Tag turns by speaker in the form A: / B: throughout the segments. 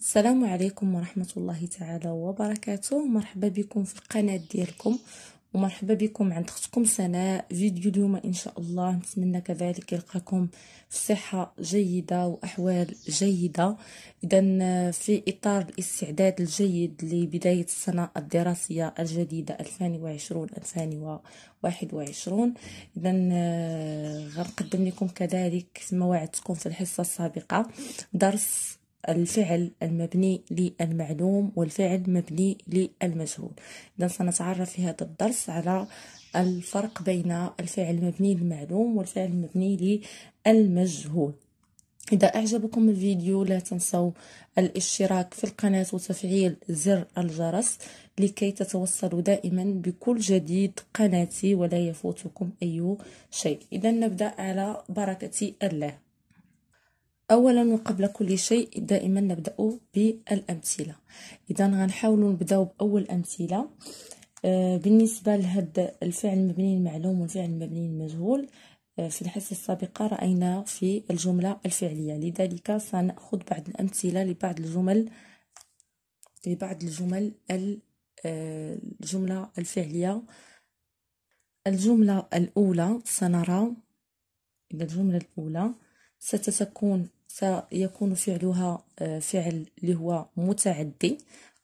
A: السلام عليكم ورحمة الله تعالى وبركاته مرحبا بكم في القناة ديالكم ومرحبا بكم عند اختكم سناء فيديو اليوم ان شاء الله نتمنى كذلك يلقاكم في صحه جيده واحوال جيده اذا في اطار الاستعداد الجيد لبدايه السنه الدراسيه الجديده 2020 2021 اذا غنقدم لكم كذلك كما وعدتكم في الحصه السابقه درس الفعل المبني للمعلوم والفعل المبني للمجهول إذا سنتعرف في هذا الدرس على الفرق بين الفعل المبني للمعلوم والفعل المبني للمجهول إذا أعجبكم الفيديو لا تنسوا الاشتراك في القناة وتفعيل زر الجرس لكي تتوصلوا دائما بكل جديد قناتي ولا يفوتكم أي شيء إذا نبدأ على بركة الله اولا وقبل كل شيء دائما نبدا بالامثله اذا غنحاولوا نبداو باول امثله آه، بالنسبه لهذا الفعل المبني المعلوم والفعل المبني المجهول آه، في الحصه السابقه راينا في الجمله الفعليه لذلك سناخذ بعض الامثله لبعض الجمل لبعض الجمل آه، الجمله الفعليه الجمله الاولى سنرى الجمله الاولى ستتكون سيكون فعلها آه، فعل اللي هو متعدي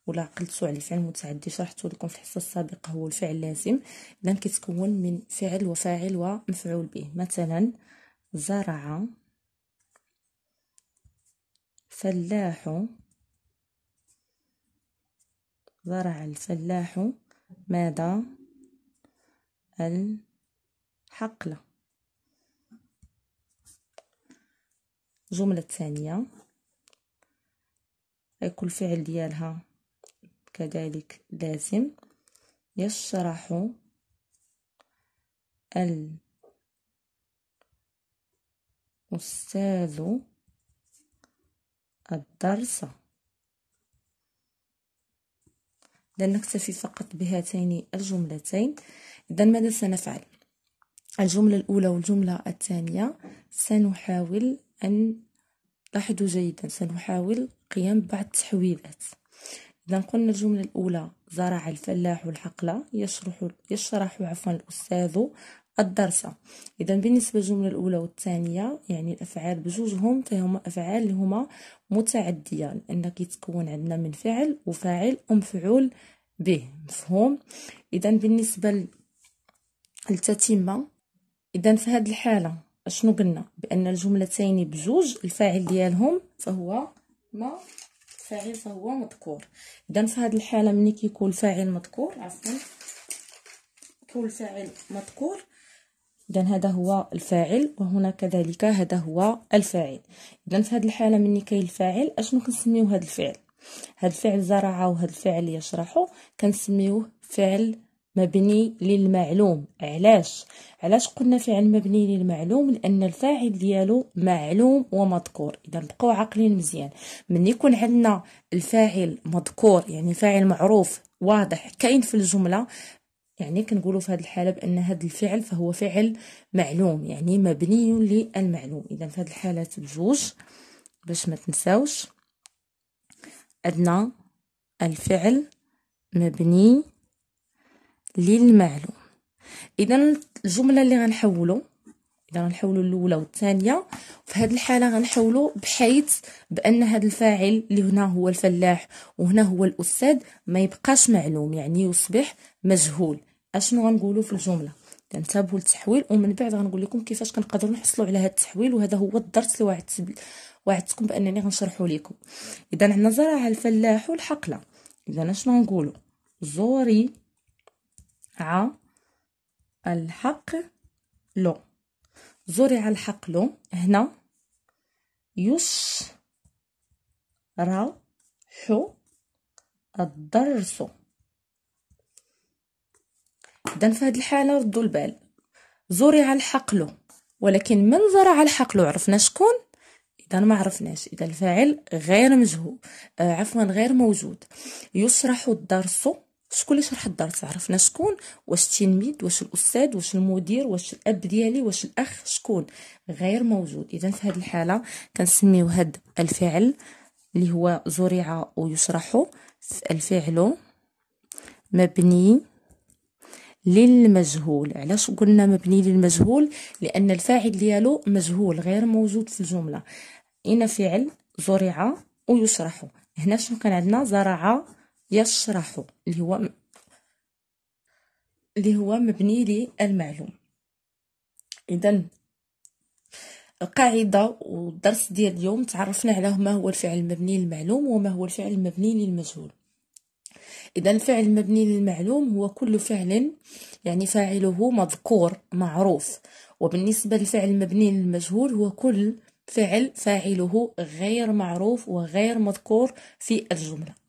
A: ولا عقلتو على الفعل المتعدي شرحته لكم في الحصه السابقه هو الفعل اللازم اذا كيتكون من فعل وفاعل ومفعول به مثلا زرع فلاح زرع الفلاح ماذا الحقل الجملة ثانية يكون الفعل ديالها كذلك لازم يشرح الأستاذ الدرس لن نكتفي فقط بهاتين الجملتين إذا ماذا سنفعل الجملة الأولى والجملة الثانية سنحاول أن لاحظوا جيدا سنحاول قيام بعض التحويلات إذا قلنا الجملة الأولى زرع الفلاح الحقل يشرح يشرح عفوا الأستاذ الدرس إذا بالنسبة للجملة الأولى والثانية يعني الأفعال بجوجهم فهما أفعال اللي هما متعدية لأن كيتكون عندنا من فعل وفاعل ومفعول به مفهوم إذا بالنسبة للتتمة إذا في هذه الحالة شنو قلنا بان الجملتين بجوج الفاعل ديالهم فهو ما فاعل فهو مذكور اذا في هذه الحاله ملي كيكون الفاعل مذكور عفوا كل فاعل مذكور اذا هذا هو الفاعل وهنا كذلك هذا هو الفاعل اذا في هذه الحاله ملي كاين الفاعل اشنو كنسميو هذا الفعل هذا الفعل زرع وهذا الفعل يشرح كنسميوه فعل مبني للمعلوم علاش علاش قلنا فعل مبني للمعلوم لان الفاعل ديالو معلوم ومذكور اذا بقوا عاقلين مزيان ملي يكون عندنا الفاعل مذكور يعني فاعل معروف واضح كاين في الجمله يعني كنقولوا في هذه الحاله بان هذا الفعل فهو فعل معلوم يعني مبني للمعلوم اذا في هذه الحالات بجوج باش ما تنساوش عندنا الفعل مبني للمعلوم اذا الجمله اللي غنحولو اذا غنحولو الاولى والثانيه في هذه الحاله غنحولو بحيث بان هذا الفاعل اللي هنا هو الفلاح وهنا هو الاستاذ ما يبقاش معلوم يعني يصبح مجهول اشنو غنقولو في الجمله تنتبهوا للتحويل ومن بعد غنقول لكم كيفاش كنقدروا نحصلوا على هذا التحويل وهذا هو الدرس اللي وعدت وعدتكم بانني غنشرحه لكم اذا عندنا زرع الفلاح والحقله اذا شنو نقولوا زوري ع الحقل زرع الحقل هنا يشرح الدرس إذا في هذه الحالة ردوا البال زرع الحقل ولكن من زرع الحقل عرفنا شكون إذا ما عرفناش إذا الفاعل غير مجهول آه عفوا غير موجود يشرح الدرس شكون اللي شرح الدرس عرفنا شكون واش التلميذ واش الاستاذ واش المدير واش الاب ديالي واش الاخ شكون غير موجود اذا في هذه الحاله كنسميو هاد الفعل اللي هو زرع ويشرح الفعل مبني للمجهول علاش قلنا مبني للمجهول لان الفاعل ديالو مجهول غير موجود في الجمله اين فعل زرع ويشرح هنا شنو كان عندنا زرع يشرح اللي هو اللي هو مبني للمعلوم اذا القاعده والدرس ديال اليوم تعرفنا على ما هو الفعل المبني للمعلوم وما هو الفعل المبني للمجهول اذا الفعل المبني للمعلوم هو كل فعل يعني فاعله مذكور معروف وبالنسبه للفعل المبني للمجهول هو كل فعل فاعله غير معروف وغير مذكور في الجمله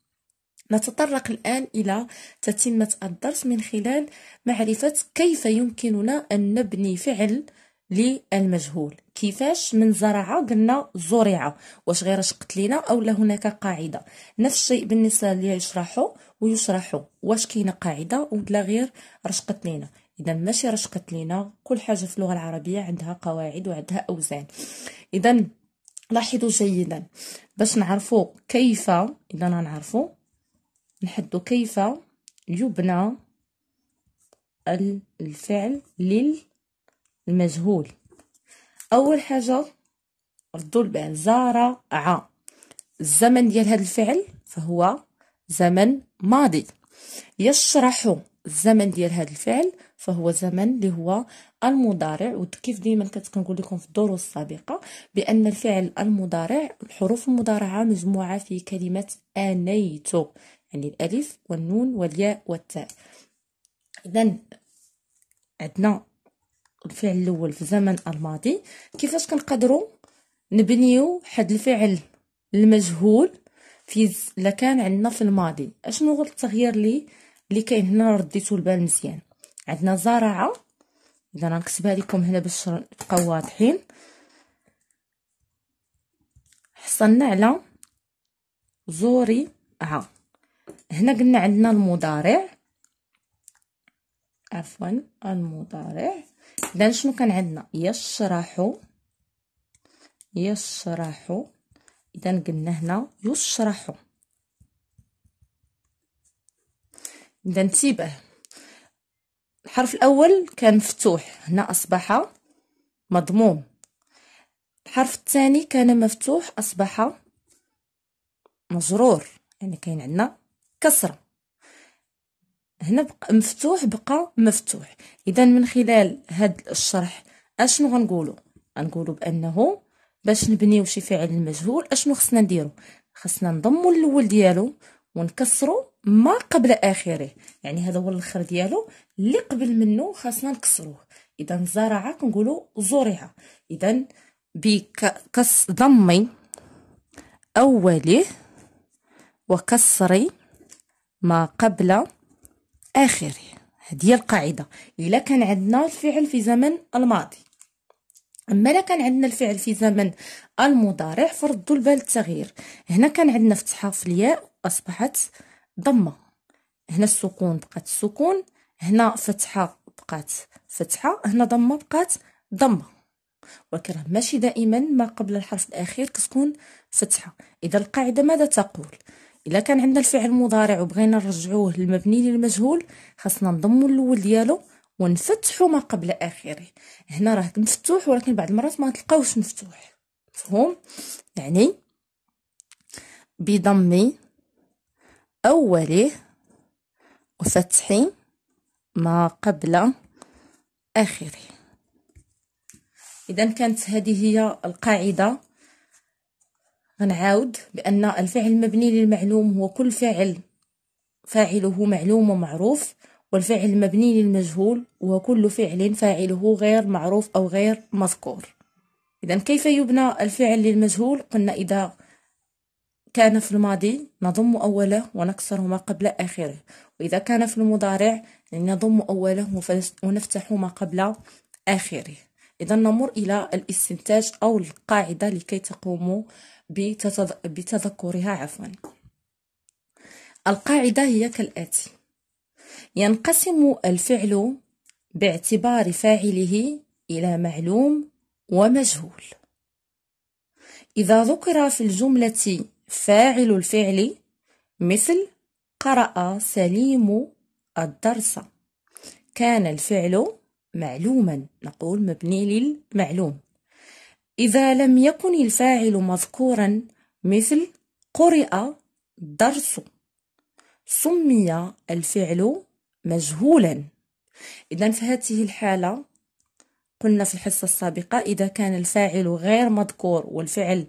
A: نتطرق الآن إلى تتمة الدرس من خلال معرفة كيف يمكننا أن نبني فعل للمجهول كيفاش من زرع قلنا زرع واش غير شقت قلت لينا اولا هناك قاعده نفس الشيء بالنسبه ليشرحوا ويشرحوا واش كاينه قاعده ولا غير رشقت لينا اذا ماشي رشقت لينا كل حاجه في اللغه العربيه عندها قواعد وعندها اوزان اذا لاحظوا جيدا باش نعرفوا كيف اذا نعرفوا نحدو كيف يبنى الفعل للمجهول اول حاجه ردوا البال زارع الزمن ديال هذا الفعل فهو زمن ماضي يشرح الزمن ديال هذا الفعل فهو زمن اللي هو المضارع وكيف ديما كنت كنقول لكم في الدروس السابقه بان الفعل المضارع الحروف المضارعه مجموعه في كلمه انيت يعني الألف والنون والياء والتاء إذا عندنا الفعل الأول في الزمن الماضي كيفاش كنقدروا نبنيو حد الفعل المجهول في ز... لكان عندنا في الماضي اشنو هو التغيير لي اللي كاين هنا رديتو البال مزيان عندنا زرعه اذا غنكتبها لكم هنا باش تبقاو واضحين حصلنا على زوري ع هنا قلنا عندنا المضارع عفوا المضارع اذا شنو كان عندنا يشرح يشرح اذا قلنا هنا يشرح اذا انتبه الحرف الاول كان مفتوح هنا اصبح مضموم الحرف الثاني كان مفتوح اصبح مجرور يعني كاين عندنا كسرة هنا بقى مفتوح بقى مفتوح اذا من خلال هاد الشرح اشنو غنقولو غنقولو بانه باش نبنيو شي فعل المجهول اشنو خصنا نديرو خصنا نضمو الاول ديالو ونكسرو ما قبل اخره يعني هذا هو الاخر ديالو اللي قبل منه خصنا نكسروه اذا زرع كنقولوا زرع اذا بكس ضمي اوله وكسري ما قبل آخره هذه القاعدة إلا كان عندنا الفعل في زمن الماضي أما إلا كان عندنا الفعل في زمن المضارع فردوا البال التغيير هنا كان عندنا فتحة في الياء أصبحت ضمة هنا السكون بقات السكون هنا فتحة بقات فتحة هنا ضمة بقات ضمة ولكن ماشي دائما ما قبل الحرف الأخير كتكون فتحة إذا القاعدة ماذا تقول الا كان عندنا الفعل المضارع وبغينا نرجعوه للمبني للمجهول خاصنا نضموا الاول ديالو ونفتحوا ما قبل اخره هنا راه مفتوح ولكن بعض المرات ما تلقاوش مفتوح مفهوم يعني بضم اوله وفتح ما قبل اخره اذا كانت هذه هي القاعده غنعاود بأن الفعل المبني للمعلوم هو كل فعل فاعله معلوم ومعروف والفعل المبني للمجهول هو كل فعل فاعله غير معروف أو غير مذكور إذا كيف يبنى الفعل للمجهول قلنا إذا كان في الماضي نضم أوله ونكسر ما قبل آخره وإذا كان في المضارع نضم أوله ونفتح ما قبل آخره اذا نمر الى الاستنتاج او القاعده لكي تقوموا بتذكرها عفوا القاعده هي كالاتي ينقسم الفعل باعتبار فاعله الى معلوم ومجهول اذا ذكر في الجمله فاعل الفعل مثل قرأ سليم الدرس كان الفعل معلوما نقول مبني للمعلوم إذا لم يكن الفاعل مذكورا مثل قرئ درس سمي الفعل مجهولا إذا في هذه الحالة قلنا في الحصة السابقة إذا كان الفاعل غير مذكور والفعل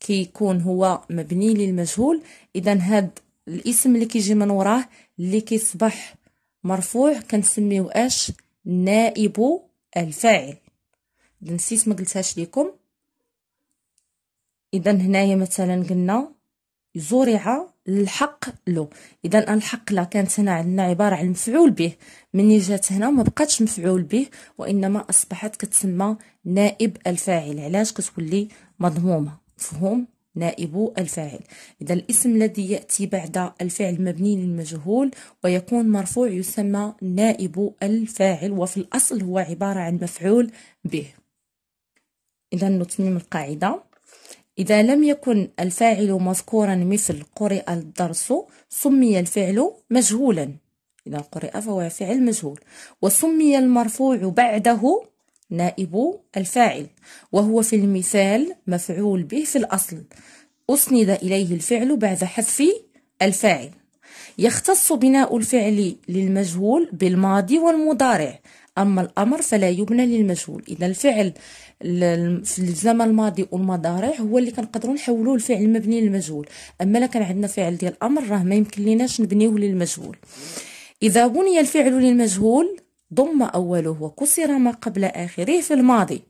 A: كيكون هو مبني للمجهول إذا هاد الاسم اللي كيجي من وراه اللي كيصبح مرفوع كنسميو اش نائب الفاعل نسيت ما قلتهاش لكم اذا هنايا مثلا قلنا زرع الحق له اذا الحق لا كانت هنا عندنا عباره عن مفعول به مني جات هنا ما بقاتش مفعول به وانما اصبحت كتسمى نائب الفاعل علاش كتولي مضمومه مفهوم نائب الفاعل إذا الاسم الذي يأتي بعد الفعل مبني للمجهول ويكون مرفوع يسمى نائب الفاعل وفي الأصل هو عبارة عن مفعول به إذا نتمم القاعدة إذا لم يكن الفاعل مذكورا مثل قرئ الدرس سمي الفعل مجهولا إذا قرئ فهو فعل مجهول وسمي المرفوع بعده نائب الفاعل وهو في المثال مفعول به في الأصل أسند إليه الفعل بعد حذف الفاعل يختص بناء الفعل للمجهول بالماضي والمضارع أما الأمر فلا يبنى للمجهول إذا الفعل في الزمن الماضي والمضارع هو اللي كنقدروا نحولوه لفعل مبني للمجهول أما لا كان عندنا فعل ديال الأمر راه ما يمكن ليناش نبنيوه للمجهول إذا بني الفعل للمجهول ضم أوله وكسر ما قبل آخره في الماضي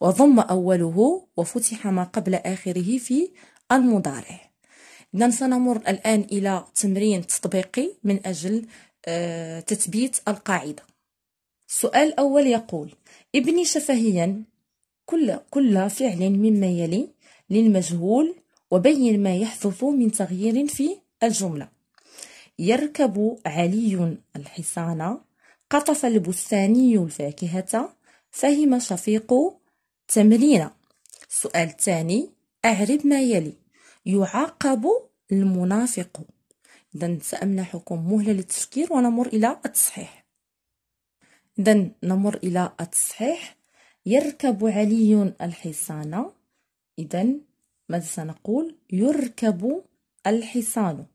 A: وضم أوله وفتح ما قبل آخره في المضارع إذن سنمر الآن إلى تمرين تطبيقي من أجل آه، تثبيت القاعدة السؤال الأول يقول ابني شفهيا كل, كل فعل مما يلي للمجهول وبين ما يحدث من تغيير في الجملة يركب علي الحصان قطف البستاني الفاكهة فهم شفيق تمرين السؤال الثاني أعرب ما يلي يعاقب المنافق إذا سأمنحكم مهلة للتفكير ونمر إلى التصحيح إذا نمر إلى التصحيح يركب علي الحصان إذا ماذا سنقول يركب الحصان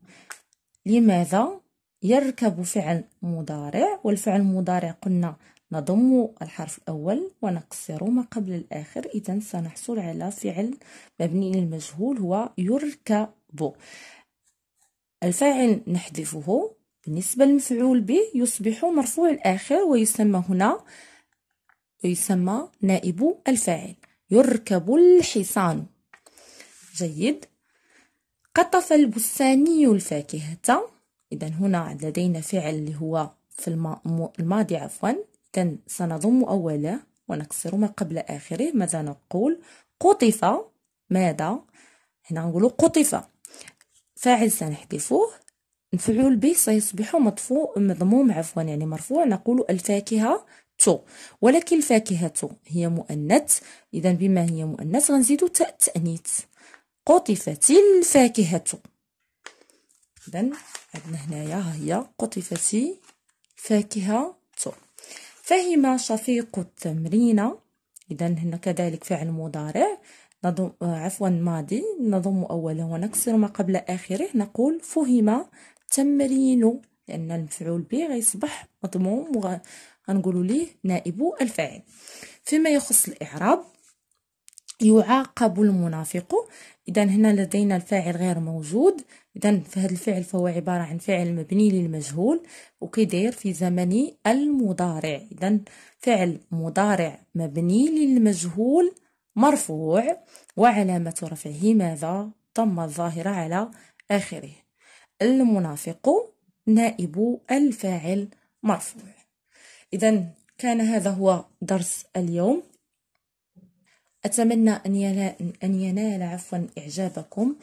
A: لماذا يركب فعل مضارع والفعل المضارع قلنا نضم الحرف الأول ونقصر ما قبل الآخر إذا سنحصل على فعل مبني للمجهول هو يركب الفاعل نحذفه بالنسبة للمفعول به يصبح مرفوع الآخر ويسمى هنا يسمى نائب الفاعل يركب الحصان جيد قطف البستاني الفاكهة إذا هنا لدينا فعل اللي هو في الماضي عفوا إذا سنضم أوله ونكسر ما قبل آخره ماذا نقول قطف ماذا هنا نقول قطف فاعل سنحذفه مفعول به سيصبح مطفو مضموم عفوا يعني مرفوع نقول الفاكهة تو ولكن الفاكهة هي مؤنث إذا بما هي مؤنث غنزيدو تأنيث قطفت الفاكهة اذا عندنا هنايا ها هي قطفتي فاكهه تو فهم شفيق التمرين اذا هنا كذلك فعل مضارع نضم عفوا ماضي نضم اوله ونكسر ما قبل اخره نقول فهم تمرين لان المفعول به غيصبح مضموم وغنقولوا ليه نائب الفاعل فيما يخص الاعراب يعاقب المنافق اذا هنا لدينا الفاعل غير موجود اذا فهاد الفعل فهو عباره عن فعل مبني للمجهول وكيدير في زمن المضارع اذا فعل مضارع مبني للمجهول مرفوع وعلامه رفعه ماذا ضم الظاهره على اخره المنافق نائب الفاعل مرفوع اذا كان هذا هو درس اليوم أتمنى أن ينال, أن ينال عفوا إعجابكم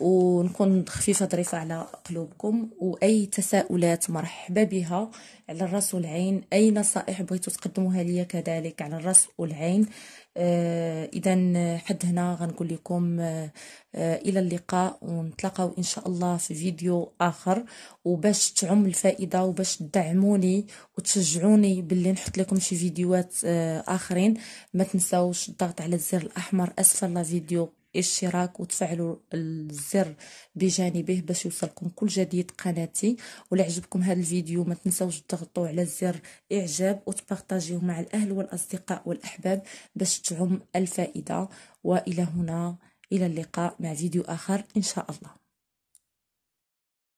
A: ونكون خفيفة ظريفة على قلوبكم وأي تساؤلات مرحبا بها على الرأس والعين أي نصائح بغيتوا تقدموها لي كذلك على الرأس والعين آه، اذا حد هنا غنقول لكم آه، الى اللقاء ونتلاقاو ان شاء الله في فيديو اخر وباش تعم الفائده وباش تدعموني وتشجعوني باللي نحط لكم شي فيديوهات آه، اخرين ما تنساوش الضغط على الزر الاحمر اسفل لا فيديو الاشتراك وتفعلوا الزر بجانبه باش يوصلكم كل جديد قناتي ولعجبكم عجبكم هذا الفيديو ما تنسوش تضغطوا على زر اعجاب وتبارطاجيوه مع الاهل والاصدقاء والاحباب باش تعم الفائده والى هنا الى اللقاء مع فيديو اخر ان شاء الله